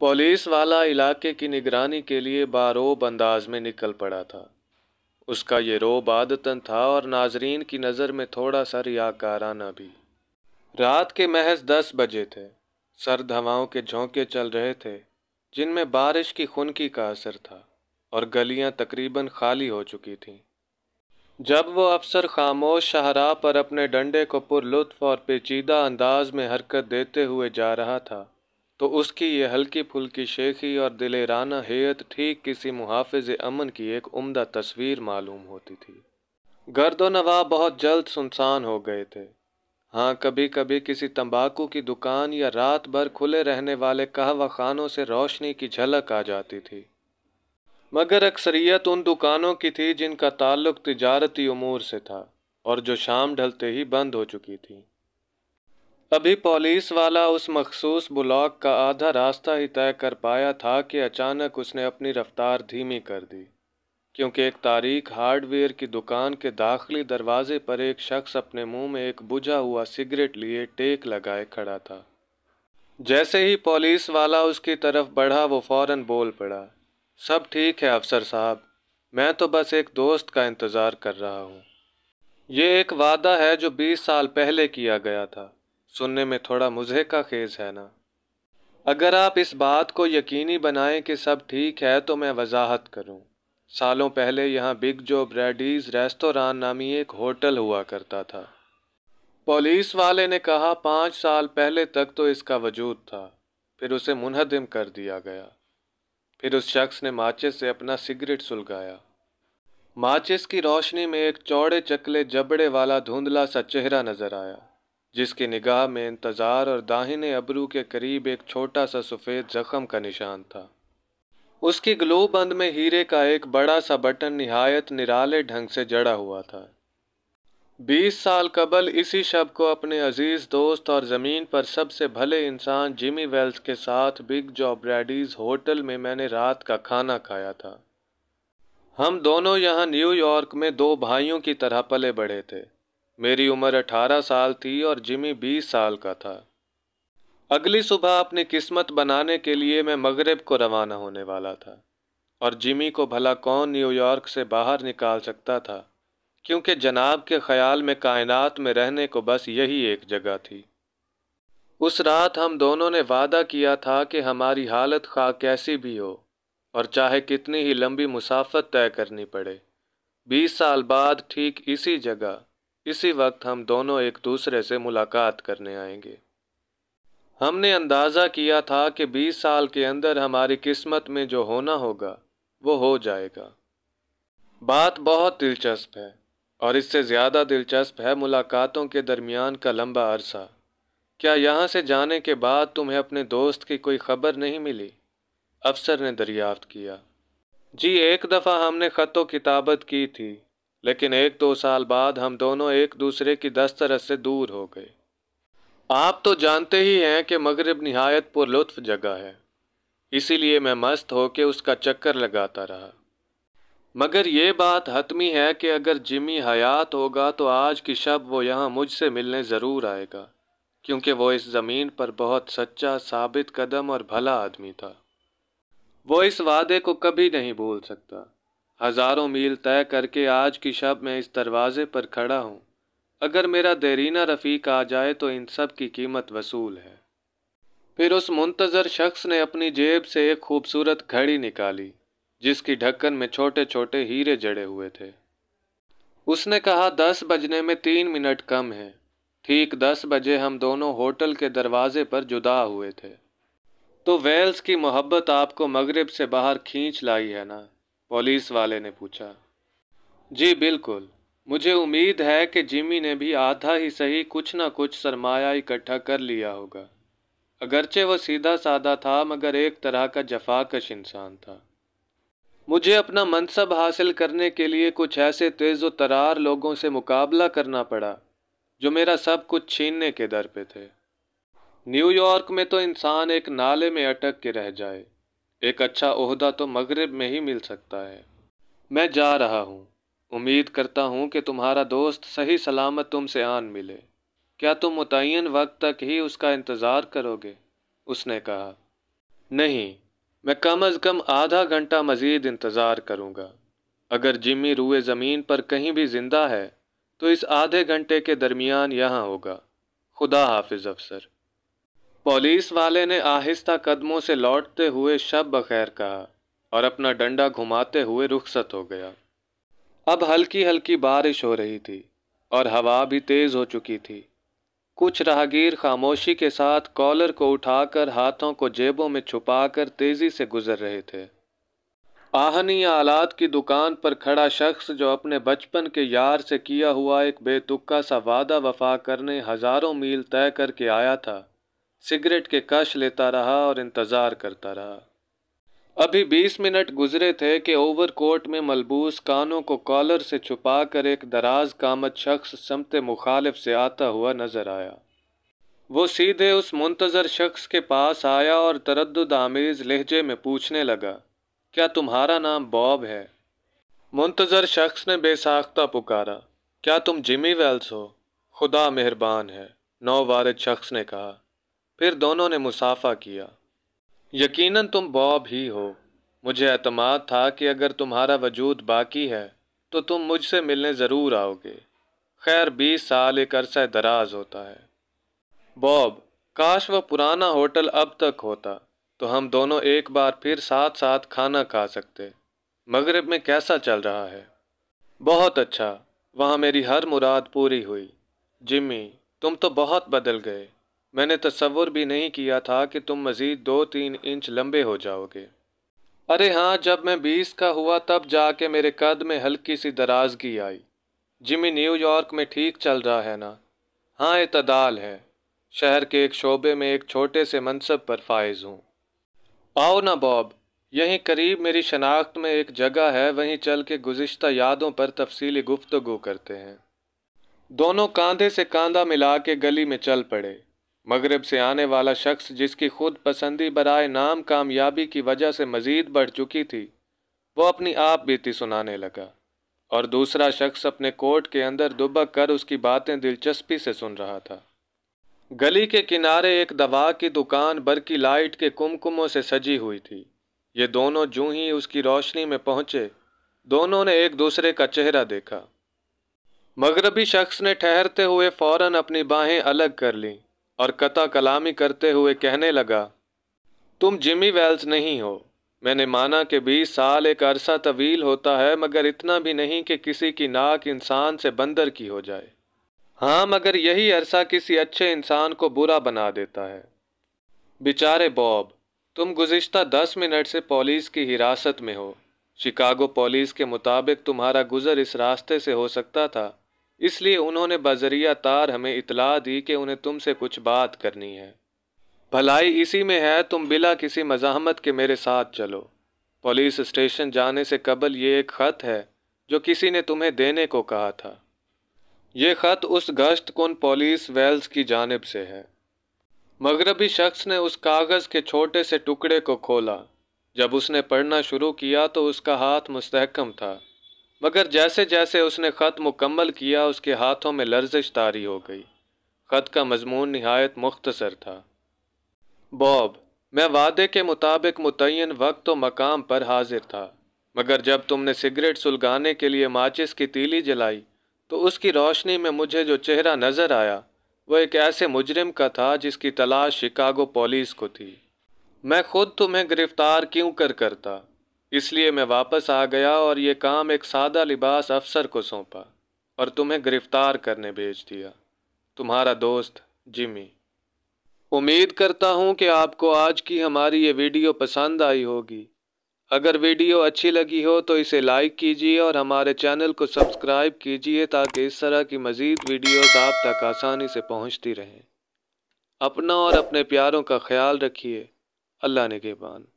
Police वाला इलाके की निगरानी के लिए बारोब अंदाज में निकल पड़ा था उसका ये रोब आदतन था और नाजरीन की नज़र में थोड़ा सा रियाकाराना भी रात के महज दस बजे थे सर्द हवाओं के झोंके चल रहे थे जिनमें बारिश की खुनकी का असर था और गलियां तकरीबन खाली हो चुकी थीं जब वो अफसर खामोश शहरा पर अपने डंडे को पुरलुत्फ और पेचीदा अंदाज में हरकत देते हुए जा रहा था तो उसकी ये हल्की फुल्की शेखी और दिलेराना हेयत ठीक किसी मुहाफिज अमन की एक उम्दा तस्वीर मालूम होती थी गर्दो नवा बहुत जल्द सुनसान हो गए थे हाँ कभी कभी किसी तंबाकू की दुकान या रात भर खुले रहने वाले कहवा खानों से रोशनी की झलक आ जाती थी मगर अक्सरियत उन दुकानों की थी जिनका ताल्लुक तजारती अमूर से था और जो शाम ढलते ही बंद हो चुकी थी अभी पुलिस वाला उस मखसूस ब्लॉक का आधा रास्ता ही तय कर पाया था कि अचानक उसने अपनी रफ्तार धीमी कर दी क्योंकि एक तारीख हार्डवेयर की दुकान के दाखिली दरवाजे पर एक शख्स अपने मुंह में एक बुझा हुआ सिगरेट लिए टेक लगाए खड़ा था जैसे ही पुलिस वाला उसकी तरफ बढ़ा वो फौरन बोल पड़ा सब ठीक है अफसर साहब मैं तो बस एक दोस्त का इंतज़ार कर रहा हूँ ये एक वादा है जो बीस साल पहले किया गया था सुनने में थोड़ा मुझे का खेज है ना अगर आप इस बात को यकीनी बनाएं कि सब ठीक है तो मैं वजाहत करूं। सालों पहले यहाँ बिग जो ब्रेडीज रेस्तोरान नामी एक होटल हुआ करता था पुलिस वाले ने कहा पाँच साल पहले तक तो इसका वजूद था फिर उसे मुनहदम कर दिया गया फिर उस शख्स ने माचिस से अपना सिगरेट सुलगाया माचिस की रोशनी में एक चौड़े चकले जबड़े वाला धुंधला सा चेहरा नजर आया जिसकी निगाह में इंतज़ार और दाहिने अबरू के करीब एक छोटा सा सफ़ेद जख्म का निशान था उसकी ग्लोबंद में हीरे का एक बड़ा सा बटन निहायत निराले ढंग से जड़ा हुआ था बीस साल कबल इसी शब को अपने अजीज़ दोस्त और ज़मीन पर सबसे भले इंसान जिमी वेल्स के साथ बिग जॉब रेडीज होटल में मैंने रात का खाना खाया था हम दोनों यहाँ न्यूयॉर्क में दो भाइयों की तरह पले बढ़े थे मेरी उम्र अठारह साल थी और जिमी बीस साल का था अगली सुबह अपनी किस्मत बनाने के लिए मैं मगरब को रवाना होने वाला था और जिमी को भला कौन न्यूयॉर्क से बाहर निकाल सकता था क्योंकि जनाब के ख्याल में कायनात में रहने को बस यही एक जगह थी उस रात हम दोनों ने वादा किया था कि हमारी हालत खा कैसी भी हो और चाहे कितनी ही लंबी मुसाफत तय करनी पड़े बीस साल बाद ठीक इसी जगह इसी वक्त हम दोनों एक दूसरे से मुलाकात करने आएंगे हमने अंदाज़ा किया था कि 20 साल के अंदर हमारी किस्मत में जो होना होगा वो हो जाएगा बात बहुत दिलचस्प है और इससे ज़्यादा दिलचस्प है मुलाकातों के दरमियान का लंबा अरसा क्या यहाँ से जाने के बाद तुम्हें अपने दोस्त की कोई खबर नहीं मिली अफसर ने दरियाफ्त किया जी एक दफ़ा हमने ख़तो किताबत की थी लेकिन एक दो साल बाद हम दोनों एक दूसरे की दस्तरस से दूर हो गए आप तो जानते ही हैं कि मगरब नहायत पुरलुत्फ जगह है इसीलिए मैं मस्त होकर उसका चक्कर लगाता रहा मगर ये बात हतमी है कि अगर जिमी हयात होगा तो आज की शब वो यहाँ मुझसे मिलने ज़रूर आएगा क्योंकि वो इस ज़मीन पर बहुत सच्चा साबित कदम और भला आदमी था वो इस वादे को कभी नहीं भूल सकता हज़ारों मील तय करके आज की शब मैं इस दरवाज़े पर खड़ा हूँ अगर मेरा देरीना रफ़ीक आ जाए तो इन सब की कीमत वसूल है फिर उस मुंतज़र शख्स ने अपनी जेब से एक खूबसूरत घड़ी निकाली जिसकी ढक्कन में छोटे छोटे हीरे जड़े हुए थे उसने कहा दस बजने में तीन मिनट कम है ठीक दस बजे हम दोनों होटल के दरवाजे पर जुदा हुए थे तो वेल्स की मोहब्बत आपको मगरब से बाहर खींच लाई है ना पुलिस वाले ने पूछा जी बिल्कुल मुझे उम्मीद है कि जिमी ने भी आधा ही सही कुछ ना कुछ सरमाया इकट्ठा कर लिया होगा अगरचे वह सीधा साधा था मगर एक तरह का जफाकश इंसान था मुझे अपना मनसब हासिल करने के लिए कुछ ऐसे तेज़ तरार लोगों से मुकाबला करना पड़ा जो मेरा सब कुछ छीनने के दर पे थे न्यूयॉर्क में तो इंसान एक नाले में अटक के रह जाए एक अच्छा ओहदा तो मगरब में ही मिल सकता है मैं जा रहा हूँ उम्मीद करता हूँ कि तुम्हारा दोस्त सही सलामत तुमसे आन मिले क्या तुम मुतन वक्त तक ही उसका इंतज़ार करोगे उसने कहा नहीं मैं कम अज़ कम आधा घंटा मज़ीद इंतज़ार करूँगा अगर जिमी रुए ज़मीन पर कहीं भी ज़िंदा है तो इस आधे घंटे के दरमियान यहाँ होगा खुदा हाफिज़ अफसर पुलिस वाले ने आहिस्ता कदमों से लौटते हुए शब बखैर कहा और अपना डंडा घुमाते हुए रुखसत हो गया अब हल्की हल्की बारिश हो रही थी और हवा भी तेज हो चुकी थी कुछ राहगीर खामोशी के साथ कॉलर को उठाकर हाथों को जेबों में छुपाकर तेजी से गुजर रहे थे आहनी आलात की दुकान पर खड़ा शख्स जो अपने बचपन के यार से किया हुआ एक बेतुक्का सा वादा वफा करने हजारों मील तय करके आया था सिगरेट के कश लेता रहा और इंतज़ार करता रहा अभी बीस मिनट गुजरे थे कि ओवर कोट में मलबूस कानों को कॉलर से छुपा कर एक दराज कामत शख्स समत मुखालिफ से आता हुआ नजर आया वो सीधे उस मुंतज़र शख्स के पास आया और तरद आमेज़ लहजे में पूछने लगा क्या तुम्हारा नाम बॉब है मुंतज़र शख्स ने बेसाख्ता पुकारा क्या तुम जिमी वेल्स हो खुदा मेहरबान है नौ वारद शख्स ने कहा फिर दोनों ने मुसाफा किया यकीनन तुम बॉब ही हो मुझे अतमाद था कि अगर तुम्हारा वजूद बाकी है तो तुम मुझसे मिलने ज़रूर आओगे खैर बीस साल एक अरसा दराज होता है बॉब काश वह पुराना होटल अब तक होता तो हम दोनों एक बार फिर साथ साथ खाना खा सकते मगरब में कैसा चल रहा है बहुत अच्छा वहाँ मेरी हर मुराद पूरी हुई जिम्मी तुम तो बहुत बदल गए मैंने तस्वुर भी नहीं किया था कि तुम मज़ीद दो तीन इंच लंबे हो जाओगे अरे हाँ जब मैं बीस का हुआ तब जाके मेरे कद में हल्की सी दराजगी आई जिमी न्यूयॉर्क में ठीक चल रहा है ना हाँ इतदाल है शहर के एक शोबे में एक छोटे से मनसब पर फायज हूँ आओ ना बॉब यहीं करीब मेरी शनाख्त में एक जगह है वहीं चल के गुज्त यादों पर तफसीली गुफ्तगु करते हैं दोनों कंधे से कंधा मिला के गली में चल पड़े मगरब से आने वाला शख्स जिसकी खुद पसंदी बरए नाम कामयाबी की वजह से मज़ीद बढ़ चुकी थी वो अपनी आप बीती सुनाने लगा और दूसरा शख्स अपने कोर्ट के अंदर दुबक कर उसकी बातें दिलचस्पी से सुन रहा था गली के किनारे एक दवा की दुकान बरकी लाइट के कुमकुमों से सजी हुई थी ये दोनों जूं ही उसकी रोशनी में पहुंचे दोनों ने एक दूसरे का चेहरा देखा मगरबी शख्स ने ठहरते हुए फौरन अपनी बाहें अलग कर लीं और कता कलामी करते हुए कहने लगा तुम जिमी वेल्स नहीं हो मैंने माना कि बीस साल एक अरसा तवील होता है मगर इतना भी नहीं कि किसी की नाक इंसान से बंदर की हो जाए हाँ मगर यही अरसा किसी अच्छे इंसान को बुरा बना देता है बेचारे बॉब तुम गुज्त दस मिनट से पुलिस की हिरासत में हो शिकागो पुलिस के मुताबिक तुम्हारा गुजर इस रास्ते से हो सकता था इसलिए उन्होंने बजरिया तार हमें इतला दी कि उन्हें तुमसे कुछ बात करनी है भलाई इसी में है तुम बिला किसी मजामत के मेरे साथ चलो पुलिस स्टेशन जाने से कबल ये एक ख़त है जो किसी ने तुम्हें देने को कहा था ये ख़त उस गश्त कन पुलिस वेल्स की जानब से है मगरबी शख्स ने उस कागज़ के छोटे से टुकड़े को खोला जब उसने पढ़ना शुरू किया तो उसका हाथ मुस्तकम था मगर जैसे जैसे उसने ख़त मुकम्मल किया उसके हाथों में लर्जिश तारी हो गई ख़त का मजमून नहायत मुख्तसर था बॉब मैं वादे के मुताबिक मुतन वक्त व मकाम पर हाजिर था मगर जब तुमने सिगरेट सुलगाने के लिए माचिस की तीली जलाई तो उसकी रोशनी में मुझे जो चेहरा नज़र आया वह एक ऐसे मुजरिम का था जिसकी तलाश शिकागो पुलिस को थी मैं खुद तुम्हें गिरफ्तार क्यों कर करता इसलिए मैं वापस आ गया और ये काम एक सादा लिबास अफसर को सौंपा और तुम्हें गिरफ्तार करने भेज दिया तुम्हारा दोस्त जिमी उम्मीद करता हूँ कि आपको आज की हमारी ये वीडियो पसंद आई होगी अगर वीडियो अच्छी लगी हो तो इसे लाइक कीजिए और हमारे चैनल को सब्सक्राइब कीजिए ताकि इस तरह की मज़ीद वीडियोज़ आप तक आसानी से पहुँचती रहें अपना और अपने प्यारों का ख्याल रखिए अल्लाह ने